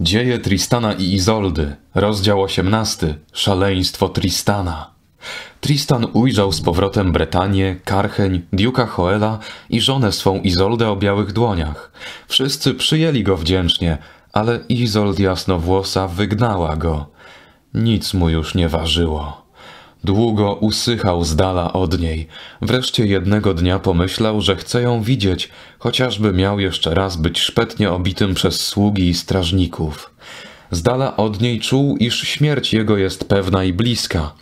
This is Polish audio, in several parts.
Dzieje Tristana i Izoldy, rozdział 18. Szaleństwo Tristana. Tristan ujrzał z powrotem Bretanię, Karcheń, Diuka Hoela i żonę swą Izoldę o białych dłoniach. Wszyscy przyjęli go wdzięcznie, ale Izold jasnowłosa wygnała go. Nic mu już nie ważyło. Długo usychał z dala od niej. Wreszcie jednego dnia pomyślał, że chce ją widzieć, chociażby miał jeszcze raz być szpetnie obitym przez sługi i strażników. Z dala od niej czuł, iż śmierć jego jest pewna i bliska.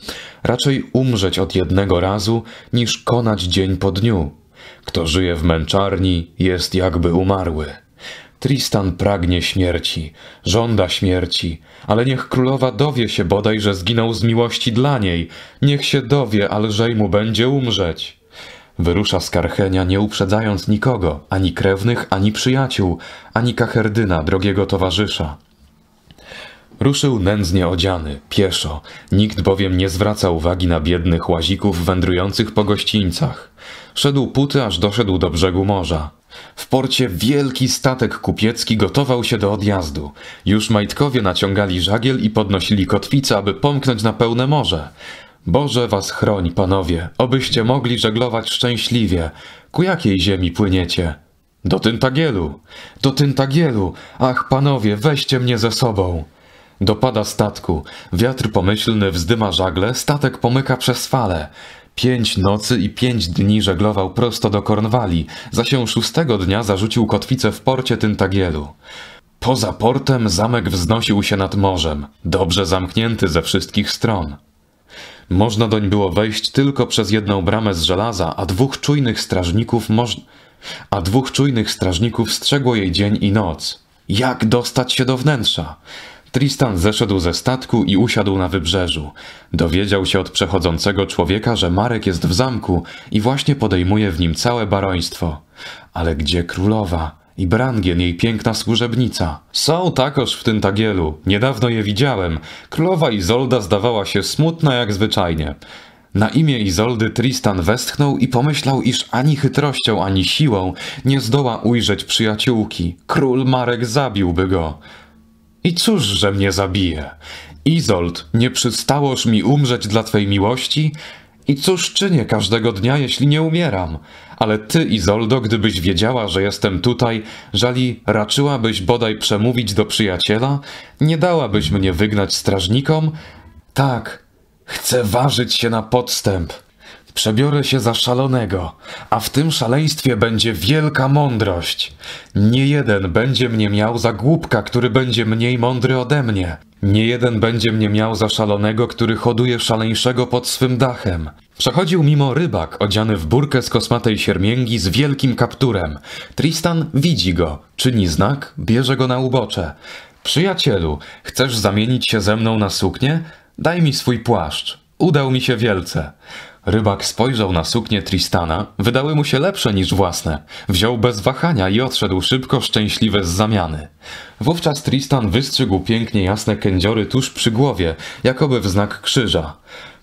Raczej umrzeć od jednego razu, niż konać dzień po dniu. Kto żyje w męczarni, jest jakby umarły. Tristan pragnie śmierci, żąda śmierci, ale niech królowa dowie się bodaj, że zginął z miłości dla niej. Niech się dowie, alżej mu będzie umrzeć. Wyrusza z Karchenia, nie uprzedzając nikogo, ani krewnych, ani przyjaciół, ani Kacherdyna, drogiego towarzysza. Ruszył nędznie odziany, pieszo, nikt bowiem nie zwraca uwagi na biednych łazików wędrujących po gościńcach. Szedł puty, aż doszedł do brzegu morza. W porcie wielki statek kupiecki gotował się do odjazdu. Już majtkowie naciągali żagiel i podnosili kotwice, aby pomknąć na pełne morze. Boże was chroni, panowie, obyście mogli żeglować szczęśliwie. Ku jakiej ziemi płyniecie? Do Tyntagielu! Do Tyntagielu! Ach, panowie, weźcie mnie ze sobą! Dopada statku. Wiatr pomyślny wzdyma żagle, statek pomyka przez fale. Pięć nocy i pięć dni żeglował prosto do Kornwali, za się szóstego dnia zarzucił kotwicę w porcie Tyntagielu. Poza portem zamek wznosił się nad morzem, dobrze zamknięty ze wszystkich stron. Można doń było wejść tylko przez jedną bramę z żelaza, a dwóch czujnych strażników moż... a dwóch czujnych strażników strzegło jej dzień i noc. Jak dostać się do wnętrza? Tristan zeszedł ze statku i usiadł na wybrzeżu. Dowiedział się od przechodzącego człowieka, że Marek jest w zamku i właśnie podejmuje w nim całe baroństwo. Ale gdzie królowa? I Brangien, jej piękna służebnica. Są takoż w tym tagielu. Niedawno je widziałem. Królowa Izolda zdawała się smutna jak zwyczajnie. Na imię Izoldy Tristan westchnął i pomyślał, iż ani chytrością, ani siłą nie zdoła ujrzeć przyjaciółki. Król Marek zabiłby go. I cóż, że mnie zabije? Izold, nie przystałoż mi umrzeć dla Twej miłości? I cóż czynię każdego dnia, jeśli nie umieram? Ale Ty, Izoldo, gdybyś wiedziała, że jestem tutaj, żali raczyłabyś bodaj przemówić do przyjaciela? Nie dałabyś mnie wygnać strażnikom? Tak, chcę ważyć się na podstęp. Przebiorę się za szalonego, a w tym szaleństwie będzie wielka mądrość. Nie jeden będzie mnie miał za głupka, który będzie mniej mądry ode mnie. Nie jeden będzie mnie miał za szalonego, który hoduje szaleńszego pod swym dachem. Przechodził mimo rybak, odziany w burkę z kosmatej siermięgi z wielkim kapturem. Tristan widzi go, czyni znak, bierze go na ubocze. Przyjacielu, chcesz zamienić się ze mną na suknię? Daj mi swój płaszcz. Udał mi się wielce. Rybak spojrzał na suknię Tristana, wydały mu się lepsze niż własne. Wziął bez wahania i odszedł szybko szczęśliwe z zamiany. Wówczas Tristan wystrzygł pięknie jasne kędziory tuż przy głowie, jakoby w znak krzyża.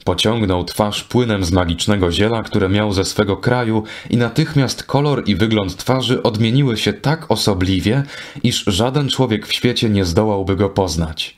Pociągnął twarz płynem z magicznego ziela, które miał ze swego kraju i natychmiast kolor i wygląd twarzy odmieniły się tak osobliwie, iż żaden człowiek w świecie nie zdołałby go poznać.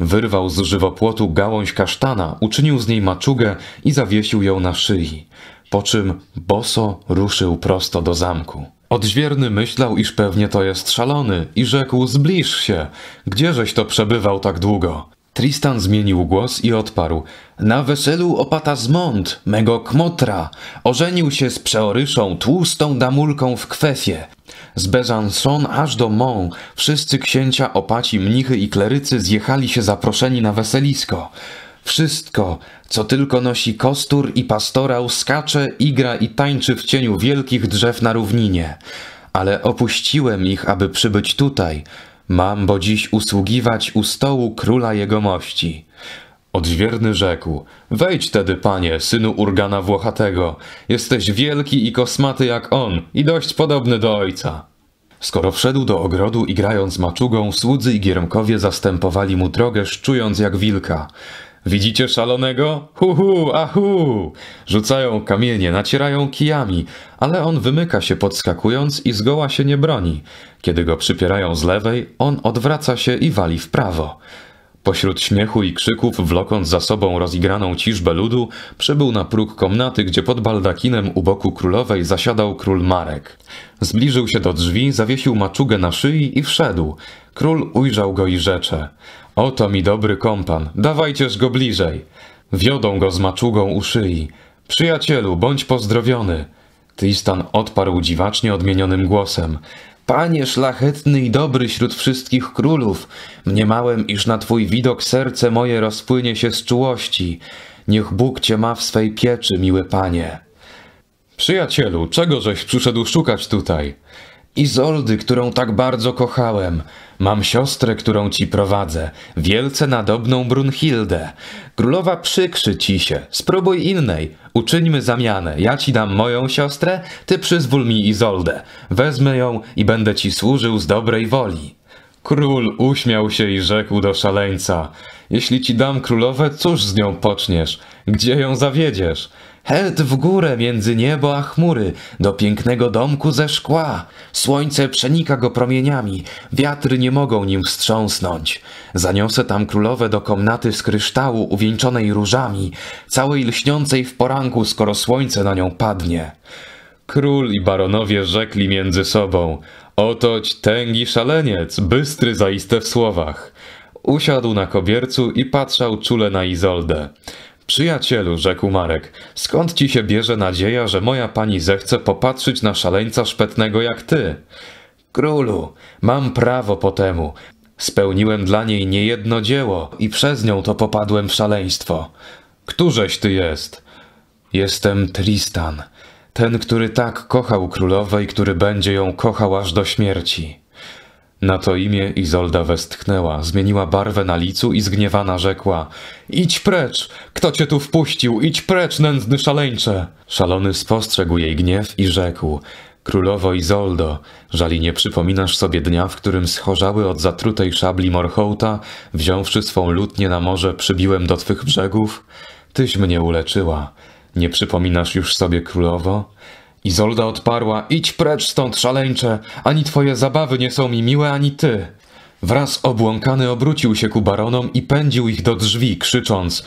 Wyrwał z żywopłotu gałąź kasztana, uczynił z niej maczugę i zawiesił ją na szyi, po czym boso ruszył prosto do zamku. Odźwierny myślał, iż pewnie to jest szalony i rzekł zbliż się, gdzieżeś to przebywał tak długo? Tristan zmienił głos i odparł. Na weselu opata zmąd, mego kmotra, ożenił się z przeoryszą, tłustą damulką w kwefie. Z Besançon aż do Mont wszyscy księcia, opaci, mnichy i klerycy zjechali się zaproszeni na weselisko. Wszystko, co tylko nosi kostur i pastorał, skacze, igra i tańczy w cieniu wielkich drzew na równinie. Ale opuściłem ich, aby przybyć tutaj. Mam bo dziś usługiwać u stołu króla jegomości. Odźwierny rzekł, wejdź tedy, panie, synu Urgana Włochatego. Jesteś wielki i kosmaty jak on i dość podobny do ojca. Skoro wszedł do ogrodu i grając maczugą, słudzy i giermkowie zastępowali mu drogę, szczując jak wilka. Widzicie szalonego? Huhu, ahu! Rzucają kamienie, nacierają kijami, ale on wymyka się podskakując i zgoła się nie broni. Kiedy go przypierają z lewej, on odwraca się i wali w prawo. Pośród śmiechu i krzyków, wlokąc za sobą rozigraną ciżbę ludu, przybył na próg komnaty, gdzie pod baldakinem u boku królowej zasiadał król Marek. Zbliżył się do drzwi, zawiesił maczugę na szyi i wszedł. Król ujrzał go i rzecze. Oto mi dobry kompan, dawajcież go bliżej. Wiodą go z maczugą u szyi. Przyjacielu, bądź pozdrowiony. Tristan odparł dziwacznie odmienionym głosem. Panie szlachetny i dobry wśród wszystkich królów, mniemałem, iż na Twój widok serce moje rozpłynie się z czułości. Niech Bóg Cię ma w swej pieczy, miły Panie. Przyjacielu, czego żeś przyszedł szukać tutaj? Izoldy, którą tak bardzo kochałem. Mam siostrę, którą ci prowadzę, wielce nadobną Brunhildę. Królowa przykrzy ci się, spróbuj innej. Uczyńmy zamianę, ja ci dam moją siostrę, ty przyzwól mi Izoldę. Wezmę ją i będę ci służył z dobrej woli. Król uśmiał się i rzekł do szaleńca. Jeśli ci dam królowę, cóż z nią poczniesz? Gdzie ją zawiedziesz? Het w górę między niebo a chmury, do pięknego domku ze szkła. Słońce przenika go promieniami, wiatry nie mogą nim wstrząsnąć. Zaniosę tam królowę do komnaty z kryształu uwieńczonej różami, całej lśniącej w poranku, skoro słońce na nią padnie. Król i baronowie rzekli między sobą, otoć tęgi szaleniec, bystry zaiste w słowach. Usiadł na kobiercu i patrzał czule na Izoldę. Przyjacielu, rzekł Marek, skąd ci się bierze nadzieja, że moja pani zechce popatrzeć na szaleńca szpetnego jak ty? Królu, mam prawo po temu. Spełniłem dla niej niejedno dzieło i przez nią to popadłem w szaleństwo. Któżeś ty jest? Jestem Tristan, ten, który tak kochał królowej, który będzie ją kochał aż do śmierci. Na to imię Izolda westchnęła, zmieniła barwę na licu i zgniewana rzekła Idź precz! Kto cię tu wpuścił? Idź precz, nędzny szaleńcze! Szalony spostrzegł jej gniew i rzekł Królowo Izoldo, żali nie przypominasz sobie dnia, w którym schorzały od zatrutej szabli Morhołta, wziąwszy swą lutnię na morze, przybiłem do twych brzegów? Tyś mnie uleczyła. Nie przypominasz już sobie, królowo? Izolda odparła, idź precz stąd szaleńcze, ani twoje zabawy nie są mi miłe, ani ty. Wraz obłąkany obrócił się ku baronom i pędził ich do drzwi, krzycząc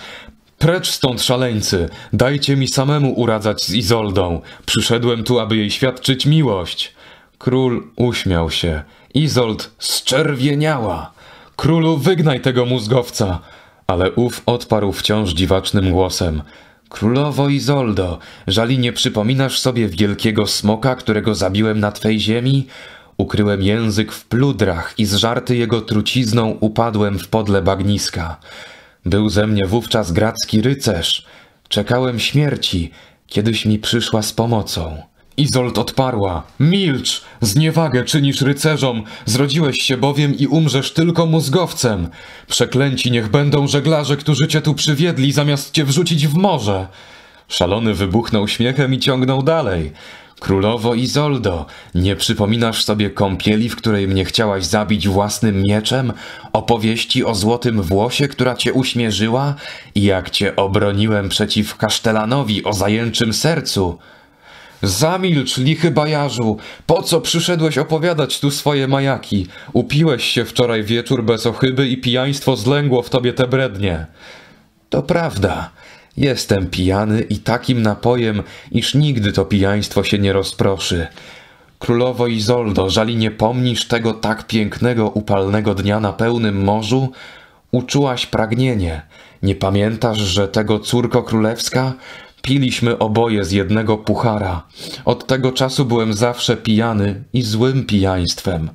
Precz stąd szaleńcy, dajcie mi samemu uradzać z Izoldą, przyszedłem tu, aby jej świadczyć miłość. Król uśmiał się. Izold zczerwieniała. Królu, wygnaj tego mózgowca! Ale ów odparł wciąż dziwacznym głosem. Królowo Izoldo, żali nie przypominasz sobie wielkiego smoka, którego zabiłem na twej ziemi? Ukryłem język w pludrach i z żarty jego trucizną upadłem w podle bagniska. Był ze mnie wówczas gracki rycerz. Czekałem śmierci, kiedyś mi przyszła z pomocą. Izold odparła. Milcz! Zniewagę czynisz rycerzom! Zrodziłeś się bowiem i umrzesz tylko mózgowcem! Przeklęci niech będą żeglarze, którzy cię tu przywiedli, zamiast cię wrzucić w morze! Szalony wybuchnął śmiechem i ciągnął dalej. Królowo Izoldo, nie przypominasz sobie kąpieli, w której mnie chciałaś zabić własnym mieczem? Opowieści o złotym włosie, która cię uśmierzyła? I jak cię obroniłem przeciw kasztelanowi o zajęczym sercu? Zamilcz, lichy bajarzu! Po co przyszedłeś opowiadać tu swoje majaki? Upiłeś się wczoraj wieczór bez ochyby i pijaństwo zlęgło w tobie te brednie. To prawda. Jestem pijany i takim napojem, iż nigdy to pijaństwo się nie rozproszy. Królowo Izoldo, żali nie pomnisz tego tak pięknego, upalnego dnia na pełnym morzu? Uczułaś pragnienie. Nie pamiętasz, że tego córko królewska Piliśmy oboje z jednego puchara. Od tego czasu byłem zawsze pijany i złym pijaństwem.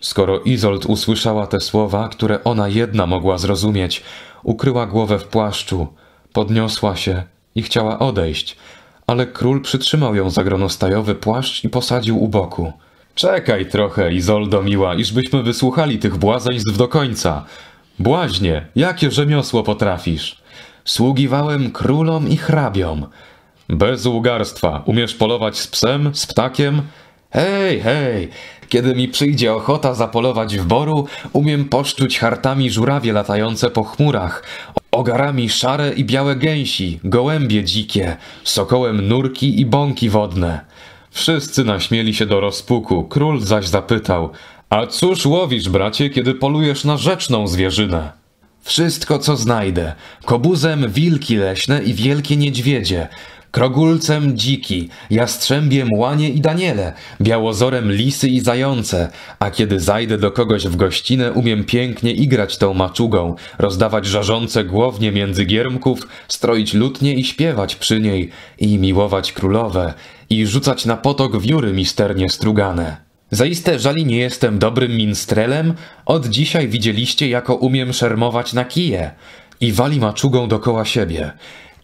Skoro Izold usłyszała te słowa, które ona jedna mogła zrozumieć, ukryła głowę w płaszczu, podniosła się i chciała odejść, ale król przytrzymał ją za gronostajowy płaszcz i posadził u boku. Czekaj trochę, Izoldo miła, iżbyśmy wysłuchali tych błazeństw do końca. Błaźnie, jakie rzemiosło potrafisz? Sługiwałem królom i hrabiom. Bez łgarstwa. Umiesz polować z psem, z ptakiem? Hej, hej! Kiedy mi przyjdzie ochota zapolować w boru, umiem poszczuć hartami żurawie latające po chmurach, ogarami szare i białe gęsi, gołębie dzikie, sokołem nurki i bąki wodne. Wszyscy naśmieli się do rozpuku, król zaś zapytał – a cóż łowisz, bracie, kiedy polujesz na rzeczną zwierzynę? Wszystko, co znajdę. Kobuzem wilki leśne i wielkie niedźwiedzie. Krogulcem dziki, jastrzębiem łanie i daniele, białozorem lisy i zające, a kiedy zajdę do kogoś w gościnę, umiem pięknie igrać tą maczugą, rozdawać żarzące głownie między giermków, stroić lutnie i śpiewać przy niej, i miłować królowe, i rzucać na potok wióry misternie strugane. Zaiste żali nie jestem dobrym minstrelem, od dzisiaj widzieliście, jako umiem szermować na kije. I wali maczugą dokoła siebie.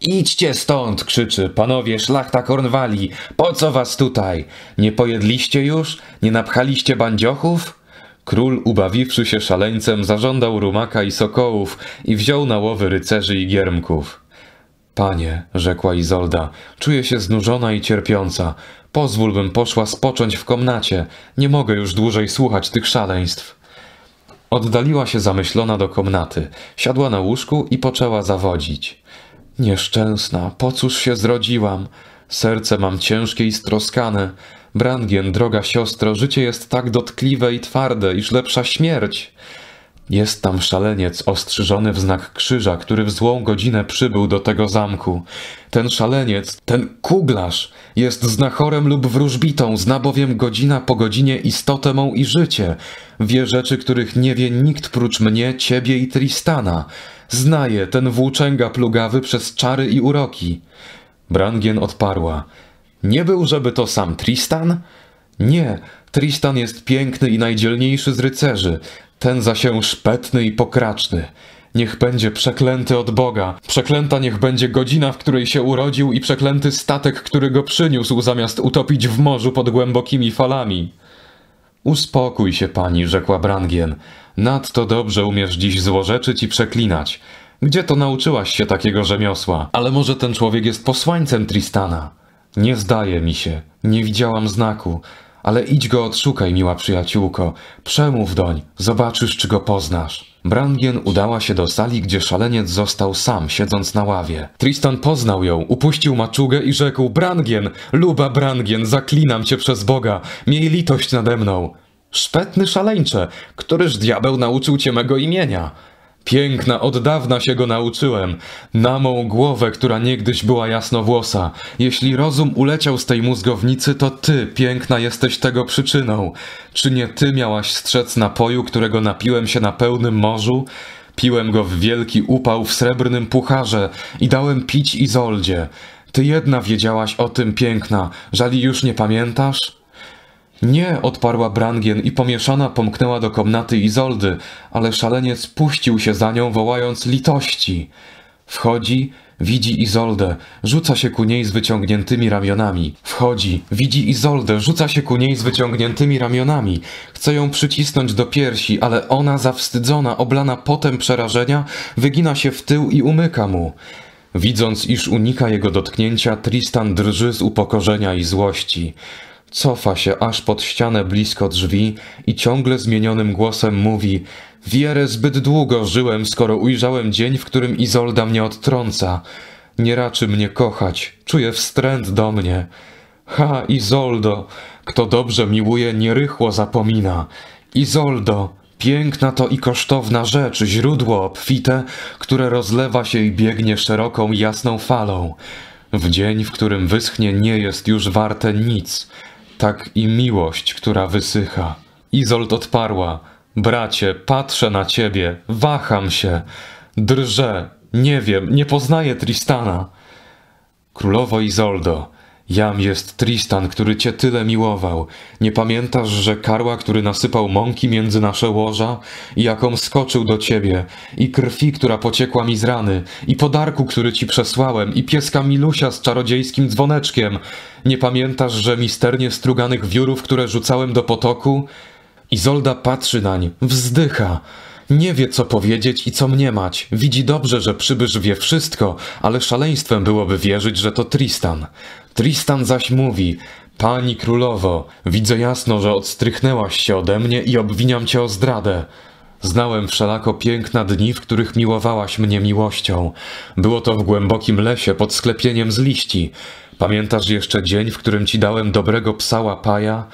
Idźcie stąd, krzyczy, panowie szlachta Kornwali, po co was tutaj? Nie pojedliście już? Nie napchaliście bandziochów? Król, ubawiwszy się szaleńcem, zażądał rumaka i sokołów i wziął na łowy rycerzy i giermków. Panie, rzekła Izolda, czuję się znużona i cierpiąca. Pozwól, bym poszła spocząć w komnacie. Nie mogę już dłużej słuchać tych szaleństw. Oddaliła się zamyślona do komnaty, siadła na łóżku i poczęła zawodzić. Nieszczęsna, po cóż się zrodziłam? Serce mam ciężkie i stroskane. Brangien, droga siostro, życie jest tak dotkliwe i twarde, iż lepsza śmierć. Jest tam szaleniec ostrzyżony w znak krzyża, który w złą godzinę przybył do tego zamku. Ten szaleniec, ten kuglarz, jest znachorem lub wróżbitą, zna bowiem godzina po godzinie istotę mą i życie. Wie rzeczy, których nie wie nikt prócz mnie, ciebie i Tristana. Znaje ten włóczęga plugawy przez czary i uroki. Brangien odparła. Nie był, żeby to sam Tristan? Nie, Tristan jest piękny i najdzielniejszy z rycerzy ten za się szpetny i pokraczny. Niech będzie przeklęty od Boga, przeklęta niech będzie godzina, w której się urodził i przeklęty statek, który go przyniósł, zamiast utopić w morzu pod głębokimi falami. Uspokój się, pani, rzekła Brangien. Nadto dobrze umiesz dziś złorzeczyć i przeklinać. Gdzie to nauczyłaś się takiego rzemiosła? Ale może ten człowiek jest posłańcem Tristana? Nie zdaje mi się. Nie widziałam znaku. Ale idź go odszukaj, miła przyjaciółko. Przemów doń, zobaczysz, czy go poznasz. Brangien udała się do sali, gdzie szaleniec został sam, siedząc na ławie. Tristan poznał ją, upuścił maczugę i rzekł Brangien, luba Brangien, zaklinam cię przez Boga, miej litość nade mną. Szpetny szaleńcze, któryż diabeł nauczył cię mego imienia? Piękna, od dawna się go nauczyłem. Na mą głowę, która niegdyś była jasnowłosa. Jeśli rozum uleciał z tej mózgownicy, to ty, piękna, jesteś tego przyczyną. Czy nie ty miałaś strzec napoju, którego napiłem się na pełnym morzu? Piłem go w wielki upał w srebrnym pucharze i dałem pić Izoldzie. Ty jedna wiedziałaś o tym, piękna, żali już nie pamiętasz? Nie, odparła Brangien i pomieszana pomknęła do komnaty Izoldy, ale szaleniec puścił się za nią, wołając litości. Wchodzi, widzi Izoldę, rzuca się ku niej z wyciągniętymi ramionami. Wchodzi, widzi Izoldę, rzuca się ku niej z wyciągniętymi ramionami. Chce ją przycisnąć do piersi, ale ona, zawstydzona, oblana potem przerażenia, wygina się w tył i umyka mu. Widząc, iż unika jego dotknięcia, Tristan drży z upokorzenia i złości. Cofa się aż pod ścianę blisko drzwi i ciągle zmienionym głosem mówi Wierę zbyt długo żyłem, skoro ujrzałem dzień, w którym Izolda mnie odtrąca. Nie raczy mnie kochać, czuje wstręt do mnie. Ha, Izoldo, kto dobrze miłuje, nierychło zapomina. Izoldo, piękna to i kosztowna rzecz, źródło obfite, które rozlewa się i biegnie szeroką, jasną falą. W dzień, w którym wyschnie, nie jest już warte nic tak i miłość, która wysycha. Izold odparła: Bracie, patrzę na ciebie, waham się, drżę, nie wiem, nie poznaję Tristana. Królowo Izoldo, Jam jest Tristan, który cię tyle miłował. Nie pamiętasz, że karła, który nasypał mąki między nasze łoża? I jaką skoczył do ciebie? I krwi, która pociekła mi z rany? I podarku, który ci przesłałem? I pieska Milusia z czarodziejskim dzwoneczkiem? Nie pamiętasz, że misternie struganych wiórów, które rzucałem do potoku? Izolda patrzy nań, wzdycha. Nie wie, co powiedzieć i co mniemać. Widzi dobrze, że przybysz wie wszystko, ale szaleństwem byłoby wierzyć, że to Tristan. Tristan zaś mówi, Pani królowo, widzę jasno, że odstrychnęłaś się ode mnie i obwiniam cię o zdradę. Znałem wszelako piękna dni, w których miłowałaś mnie miłością. Było to w głębokim lesie pod sklepieniem z liści. Pamiętasz jeszcze dzień, w którym ci dałem dobrego psa łapaja?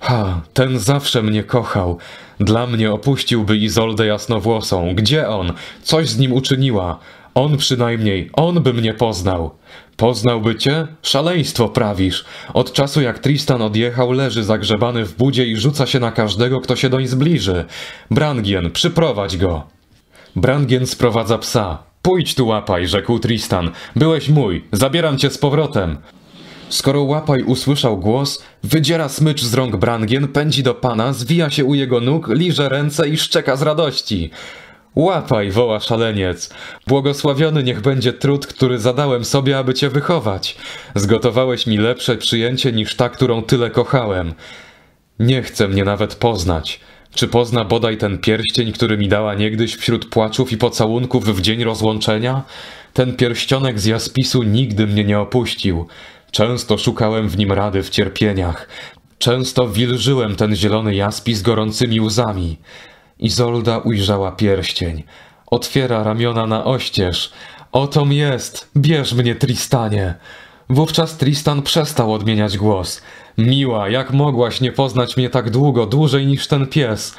Ha, ten zawsze mnie kochał. Dla mnie opuściłby Izoldę jasnowłosą. Gdzie on? Coś z nim uczyniła. On przynajmniej, on by mnie poznał. Poznałby cię? Szaleństwo prawisz. Od czasu jak Tristan odjechał, leży zagrzebany w budzie i rzuca się na każdego, kto się doń zbliży. Brangien, przyprowadź go. Brangien sprowadza psa. Pójdź tu łapaj, rzekł Tristan. Byłeś mój, zabieram cię z powrotem. Skoro łapaj usłyszał głos, wydziera smycz z rąk Brangien, pędzi do pana, zwija się u jego nóg, liże ręce i szczeka z radości. Łapaj, woła szaleniec. Błogosławiony niech będzie trud, który zadałem sobie, aby cię wychować. Zgotowałeś mi lepsze przyjęcie niż ta, którą tyle kochałem. Nie chce mnie nawet poznać. Czy pozna bodaj ten pierścień, który mi dała niegdyś wśród płaczów i pocałunków w dzień rozłączenia? Ten pierścionek z jaspisu nigdy mnie nie opuścił. Często szukałem w nim rady w cierpieniach. Często wilżyłem ten zielony jaspis gorącymi łzami. Izolda ujrzała pierścień. Otwiera ramiona na oścież. Otom jest, bierz mnie Tristanie. Wówczas Tristan przestał odmieniać głos. Miła, jak mogłaś nie poznać mnie tak długo, dłużej niż ten pies?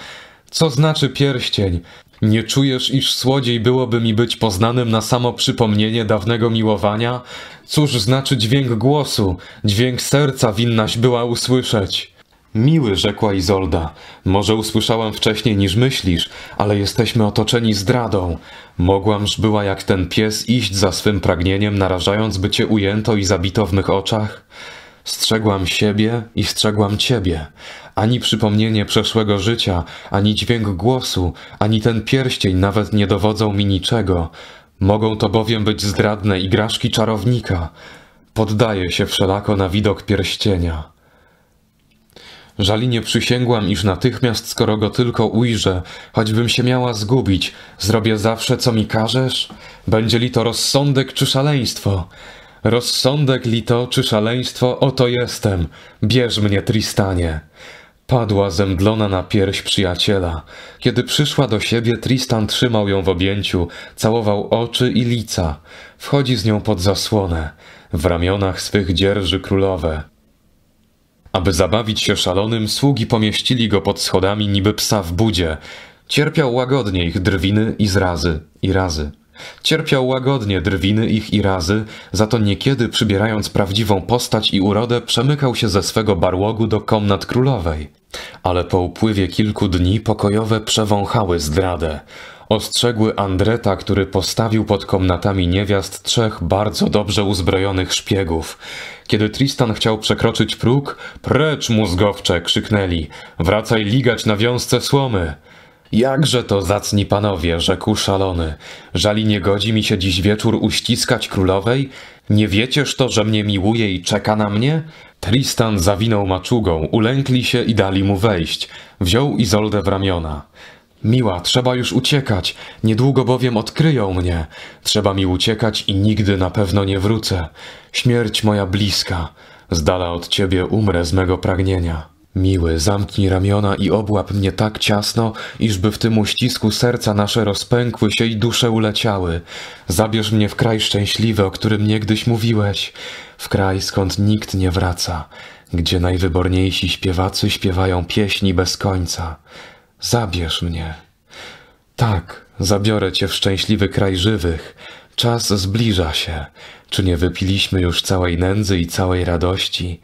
Co znaczy pierścień? Nie czujesz, iż słodziej byłoby mi być poznanym na samo przypomnienie dawnego miłowania? Cóż znaczy dźwięk głosu? Dźwięk serca winnaś była usłyszeć. Miły, rzekła Izolda. Może usłyszałam wcześniej niż myślisz, ale jesteśmy otoczeni zdradą. Mogłamż była jak ten pies iść za swym pragnieniem, narażając by cię ujęto i zabito w mych oczach? Strzegłam siebie i strzegłam ciebie. Ani przypomnienie przeszłego życia, ani dźwięk głosu, ani ten pierścień nawet nie dowodzą mi niczego. Mogą to bowiem być zdradne igraszki czarownika. Poddaję się wszelako na widok pierścienia. Żalinie przysięgłam, iż natychmiast, skoro go tylko ujrzę, choćbym się miała zgubić, zrobię zawsze, co mi każesz? Będzie li to rozsądek czy szaleństwo? Rozsądek, lito czy szaleństwo, oto jestem. Bierz mnie, Tristanie. Padła zemdlona na pierś przyjaciela. Kiedy przyszła do siebie, Tristan trzymał ją w objęciu, całował oczy i lica. Wchodzi z nią pod zasłonę. W ramionach swych dzierży królowe. Aby zabawić się szalonym, sługi pomieścili go pod schodami niby psa w budzie. Cierpiał łagodnie ich drwiny i zrazy, i razy. Cierpiał łagodnie drwiny ich i razy, za to niekiedy przybierając prawdziwą postać i urodę przemykał się ze swego barłogu do komnat królowej. Ale po upływie kilku dni pokojowe przewąchały zdradę. Ostrzegły Andreta, który postawił pod komnatami niewiast trzech bardzo dobrze uzbrojonych szpiegów. Kiedy Tristan chciał przekroczyć próg, precz mózgowcze, krzyknęli. Wracaj ligać na wiązce słomy. Jakże to zacni panowie, rzekł szalony. Żali nie godzi mi się dziś wieczór uściskać królowej? Nie wiecież to, że mnie miłuje i czeka na mnie? Tristan zawinął maczugą, ulękli się i dali mu wejść. Wziął Izoldę w ramiona. Miła, trzeba już uciekać, niedługo bowiem odkryją mnie. Trzeba mi uciekać i nigdy na pewno nie wrócę. Śmierć moja bliska. Z dala od ciebie umrę z mego pragnienia. Miły, zamknij ramiona i obłap mnie tak ciasno, iżby w tym uścisku serca nasze rozpękły się i dusze uleciały. Zabierz mnie w kraj szczęśliwy, o którym niegdyś mówiłeś, w kraj, skąd nikt nie wraca, gdzie najwyborniejsi śpiewacy śpiewają pieśni bez końca. Zabierz mnie. Tak, zabiorę cię w szczęśliwy kraj żywych. Czas zbliża się. Czy nie wypiliśmy już całej nędzy i całej radości?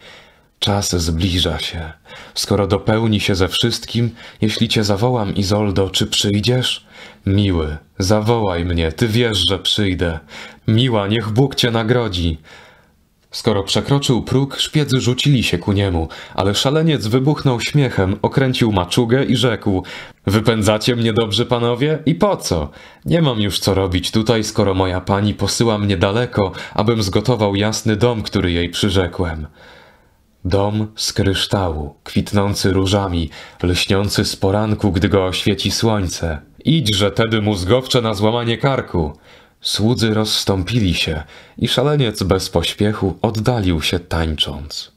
Czas zbliża się. Skoro dopełni się ze wszystkim, jeśli cię zawołam, Izoldo, czy przyjdziesz? Miły, zawołaj mnie, ty wiesz, że przyjdę. Miła, niech Bóg cię nagrodzi. Skoro przekroczył próg, szpiedzy rzucili się ku niemu, ale szaleniec wybuchnął śmiechem, okręcił maczugę i rzekł: Wypędzacie mnie dobrzy panowie? I po co? Nie mam już co robić tutaj, skoro moja pani posyła mnie daleko, abym zgotował jasny dom, który jej przyrzekłem. Dom z kryształu, kwitnący różami, lśniący z poranku, gdy go oświeci słońce. Idźże tedy mózgowcze na złamanie karku! Słudzy rozstąpili się i szaleniec bez pośpiechu oddalił się tańcząc.